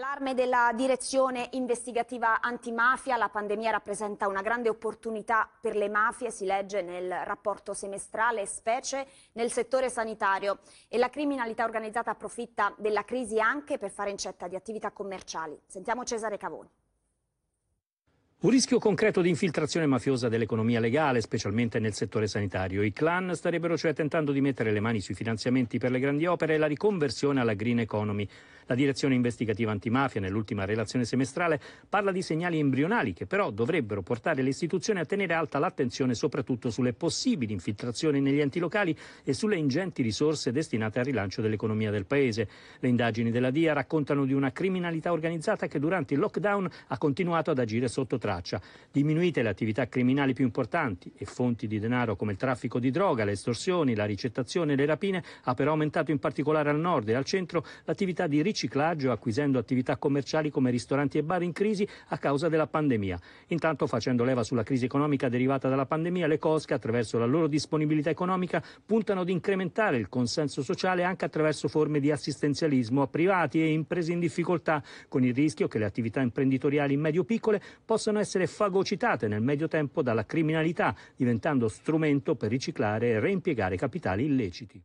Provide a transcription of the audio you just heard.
Allarme della direzione investigativa antimafia, la pandemia rappresenta una grande opportunità per le mafie, si legge nel rapporto semestrale, specie nel settore sanitario e la criminalità organizzata approfitta della crisi anche per fare incetta di attività commerciali. Sentiamo Cesare Cavoni. Un rischio concreto di infiltrazione mafiosa dell'economia legale, specialmente nel settore sanitario. I clan starebbero cioè tentando di mettere le mani sui finanziamenti per le grandi opere e la riconversione alla green economy. La direzione investigativa antimafia, nell'ultima relazione semestrale, parla di segnali embrionali che però dovrebbero portare le istituzioni a tenere alta l'attenzione soprattutto sulle possibili infiltrazioni negli enti locali e sulle ingenti risorse destinate al rilancio dell'economia del Paese. Le indagini della DIA raccontano di una criminalità organizzata che durante il lockdown ha continuato ad agire sotto traccia. Diminuite le attività criminali più importanti e fonti di denaro come il traffico di droga, le estorsioni, la ricettazione e le rapine ha però aumentato in particolare al nord e al centro l'attività di ricettazione riciclaggio acquisendo attività commerciali come ristoranti e bar in crisi a causa della pandemia. Intanto, facendo leva sulla crisi economica derivata dalla pandemia, le cosche, attraverso la loro disponibilità economica, puntano ad incrementare il consenso sociale anche attraverso forme di assistenzialismo a privati e imprese in difficoltà, con il rischio che le attività imprenditoriali medio-piccole possano essere fagocitate nel medio tempo dalla criminalità, diventando strumento per riciclare e reimpiegare capitali illeciti.